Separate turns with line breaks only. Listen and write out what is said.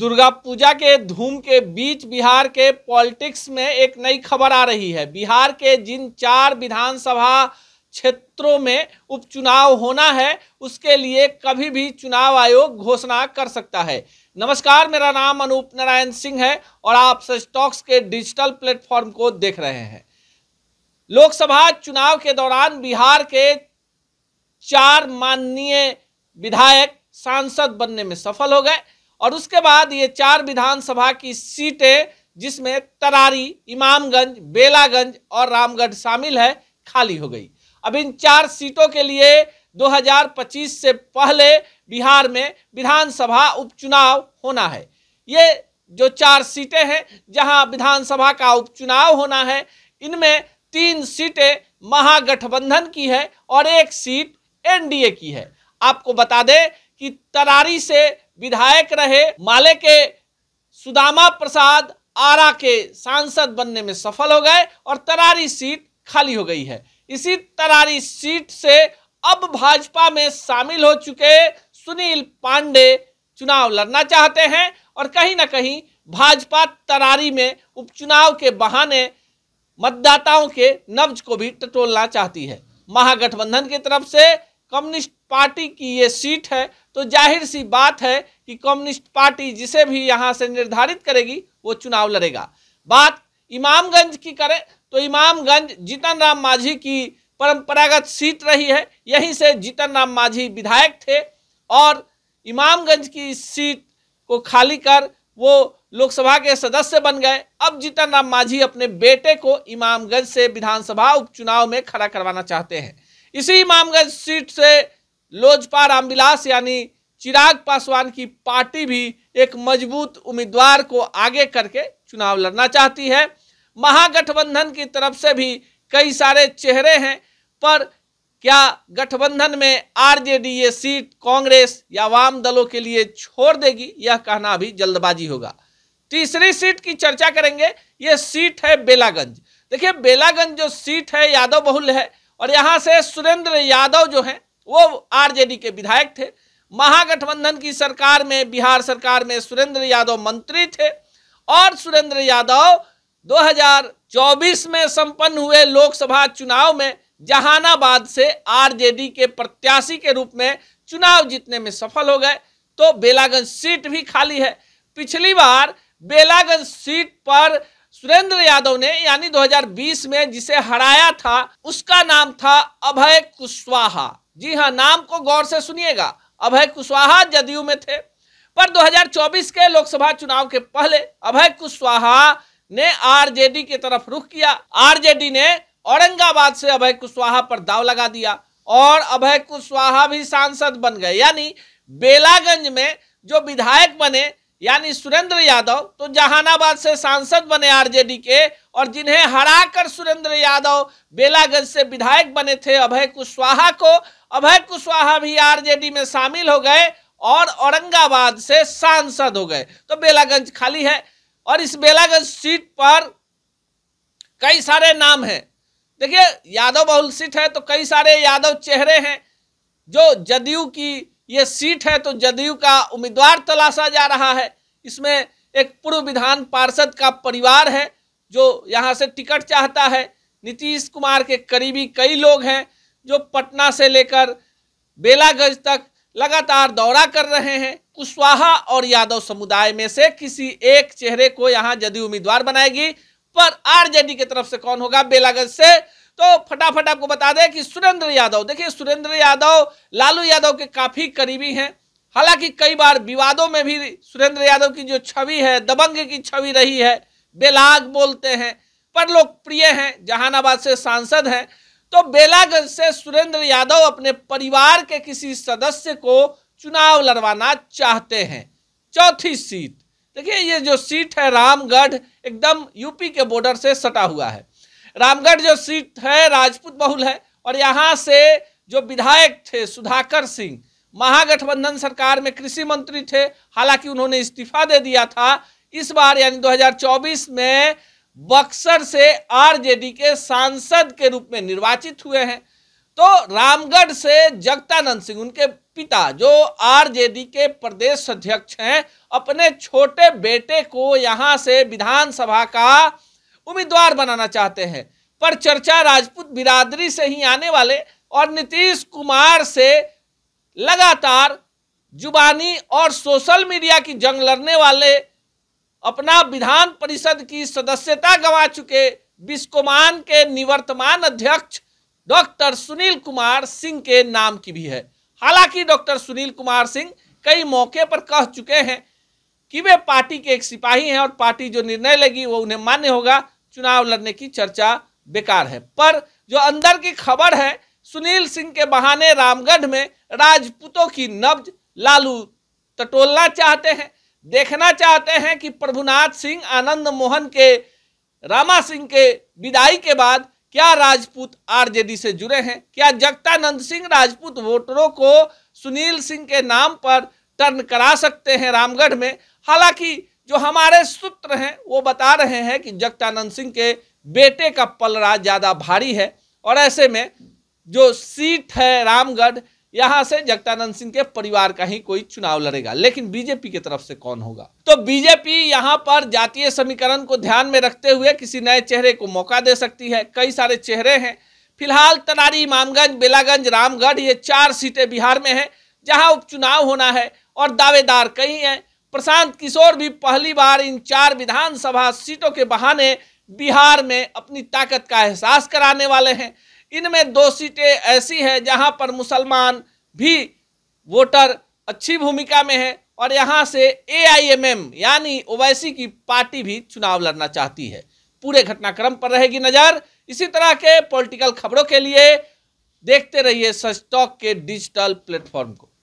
दुर्गा पूजा के धूम के बीच बिहार के पॉलिटिक्स में एक नई खबर आ रही है बिहार के जिन चार विधानसभा क्षेत्रों में उपचुनाव होना है उसके लिए कभी भी चुनाव आयोग घोषणा कर सकता है नमस्कार मेरा नाम अनूप नारायण सिंह है और आप स्टॉक्स के डिजिटल प्लेटफॉर्म को देख रहे हैं लोकसभा चुनाव के दौरान बिहार के चार माननीय विधायक सांसद बनने में सफल हो गए और उसके बाद ये चार विधानसभा की सीटें जिसमें तरारी इमामगंज बेलागंज और रामगढ़ शामिल है खाली हो गई अब इन चार सीटों के लिए 2025 से पहले बिहार में विधानसभा उपचुनाव होना है ये जो चार सीटें हैं जहां विधानसभा का उपचुनाव होना है इनमें तीन सीटें महागठबंधन की है और एक सीट एनडीए की है आपको बता दें कि तरारी से विधायक रहे माले के सुदामा प्रसाद आरा के सांसद बनने में सफल हो गए और तरारी सीट खाली हो गई है इसी तरारी सीट से अब भाजपा में शामिल हो चुके सुनील पांडे चुनाव लड़ना चाहते हैं और कहीं ना कहीं भाजपा तरारी में उपचुनाव के बहाने मतदाताओं के नब्ज को भी टटोलना चाहती है महागठबंधन की तरफ से कम्युनिस्ट पार्टी की ये सीट है तो जाहिर सी बात है कि कम्युनिस्ट पार्टी जिसे भी यहाँ से निर्धारित करेगी वो चुनाव लड़ेगा बात इमामगंज की करें तो इमामगंज जीतन राम मांझी की परंपरागत सीट रही है यहीं से जीतन राम मांझी विधायक थे और इमामगंज की सीट को खाली कर वो लोकसभा के सदस्य बन गए अब जीतन राम मांझी अपने बेटे को इमामगंज से विधानसभा उपचुनाव में खड़ा करवाना चाहते हैं इसी इमामगंज सीट से लोजपा रामविलास यानी चिराग पासवान की पार्टी भी एक मजबूत उम्मीदवार को आगे करके चुनाव लड़ना चाहती है महागठबंधन की तरफ से भी कई सारे चेहरे हैं पर क्या गठबंधन में आरजेडी ये सीट कांग्रेस या वाम दलों के लिए छोड़ देगी यह कहना भी जल्दबाजी होगा तीसरी सीट की चर्चा करेंगे ये सीट है बेलागंज देखिए बेलागंज जो सीट है यादव बहुल है और यहाँ से सुरेंद्र यादव जो हैं वो आरजेडी के विधायक थे महागठबंधन की सरकार में बिहार सरकार में सुरेंद्र यादव मंत्री थे और सुरेंद्र यादव 2024 में संपन्न हुए लोकसभा चुनाव में जहानाबाद से आरजेडी के प्रत्याशी के रूप में चुनाव जीतने में सफल हो गए तो बेलागंज सीट भी खाली है पिछली बार बेलागंज सीट पर सुरेंद्र यादव ने यानी 2020 में जिसे हराया था उसका नाम था अभय कुशवाहा जी हाँ नाम को गौर से सुनिएगा अभय कुशवाहा जदयू में थे पर 2024 के लोकसभा चुनाव के पहले अभय कुशवाहा ने आरजेडी की तरफ रुख किया आरजेडी ने औरंगाबाद से अभय कुशवाहा पर दाव लगा दिया और अभय कुशवाहा भी सांसद बन गए यानी बेलागंज में जो विधायक बने यानी सुरेंद्र यादव तो जहानाबाद से सांसद बने आरजेडी के और जिन्हें हराकर सुरेंद्र यादव बेलागंज से विधायक बने थे अभय कुशवाहा को अभय कुशवाहा भी आरजेडी में शामिल हो गए और औरंगाबाद से सांसद हो गए तो बेलागंज खाली है और इस बेलागंज सीट पर कई सारे नाम हैं देखिए यादव बहुल सीट है तो कई सारे यादव चेहरे हैं जो जदयू की ये सीट है तो जदयू का उम्मीदवार तलाशा जा रहा है इसमें एक पूर्व विधान पार्षद का परिवार है जो यहाँ से टिकट चाहता है नीतीश कुमार के करीबी कई लोग हैं जो पटना से लेकर बेलागंज तक लगातार दौरा कर रहे हैं कुशवाहा और यादव समुदाय में से किसी एक चेहरे को यहाँ जदयू उम्मीदवार बनाएगी पर आरजेडी की तरफ से कौन होगा बेलागंज से तो फटाफट आपको बता दें कि सुरेंद्र यादव देखिए सुरेंद्र यादव लालू यादव के काफी करीबी हैं हालांकि कई बार विवादों में भी सुरेंद्र यादव की जो छवि है दबंग की छवि रही है बेलाग बोलते हैं पर लोकप्रिय हैं जहानाबाद से सांसद हैं तो बेलाग से सुरेंद्र यादव अपने परिवार के किसी सदस्य को चुनाव लड़वाना चाहते हैं चौथी सीट देखिए ये जो सीट है रामगढ़ एकदम यूपी के बॉर्डर से सटा हुआ है रामगढ़ जो सीट है राजपूत बहुल है और यहाँ से जो विधायक थे सुधाकर सिंह महागठबंधन सरकार में कृषि मंत्री थे हालांकि उन्होंने इस्तीफा दे दिया था इस बार यानी 2024 में बक्सर से आरजेडी के सांसद के रूप में निर्वाचित हुए हैं तो रामगढ़ से जगतानंद सिंह उनके पिता जो आरजेडी के प्रदेश अध्यक्ष हैं अपने छोटे बेटे को यहां से विधानसभा का उम्मीदवार बनाना चाहते हैं पर चर्चा राजपूत बिरादरी से ही आने वाले और नीतीश कुमार से लगातार जुबानी और सोशल मीडिया की जंग लड़ने वाले अपना विधान परिषद की सदस्यता गंवा चुके बिस्कोमान के निवर्तमान अध्यक्ष डॉक्टर सुनील कुमार सिंह के नाम की भी है हालांकि डॉक्टर सुनील कुमार सिंह कई मौके पर कह चुके हैं कि वे पार्टी के एक सिपाही हैं और पार्टी जो निर्णय लेगी वो उन्हें मान्य होगा चुनाव लड़ने की चर्चा बेकार है पर जो अंदर की खबर है सुनील सिंह के बहाने रामगढ़ में राजपूतों की नब्ज लालू टटोलना चाहते हैं देखना चाहते हैं कि प्रभुनाथ सिंह आनंद मोहन के रामा सिंह के विदाई के बाद क्या राजपूत आरजेडी से जुड़े हैं क्या जगतानंद सिंह राजपूत वोटरों को सुनील सिंह के नाम पर टर्न करा सकते हैं रामगढ़ में हालांकि जो हमारे सूत्र हैं वो बता रहे हैं कि जगतानंद सिंह के बेटे का पलराज ज़्यादा भारी है और ऐसे में जो सीट है रामगढ़ यहाँ से जगतानंद सिंह के परिवार का ही कोई चुनाव लड़ेगा लेकिन बीजेपी की तरफ से कौन होगा तो बीजेपी यहाँ पर जातीय समीकरण को ध्यान में रखते हुए किसी नए चेहरे को मौका दे सकती है कई सारे चेहरे हैं फिलहाल तनारी इमामगंज बेलागंज रामगढ़ ये चार सीटें बिहार में हैं जहाँ उपचुनाव होना है और दावेदार कई हैं प्रशांत किशोर भी पहली बार इन चार विधानसभा सीटों के बहाने बिहार में अपनी ताकत का एहसास कराने वाले हैं इनमें दो सीटें ऐसी हैं जहां पर मुसलमान भी वोटर अच्छी भूमिका में है और यहां से एआईएमएम यानी ओवैसी की पार्टी भी चुनाव लड़ना चाहती है पूरे घटनाक्रम पर रहेगी नज़र इसी तरह के पॉलिटिकल खबरों के लिए देखते रहिए सच टॉक के डिजिटल प्लेटफॉर्म को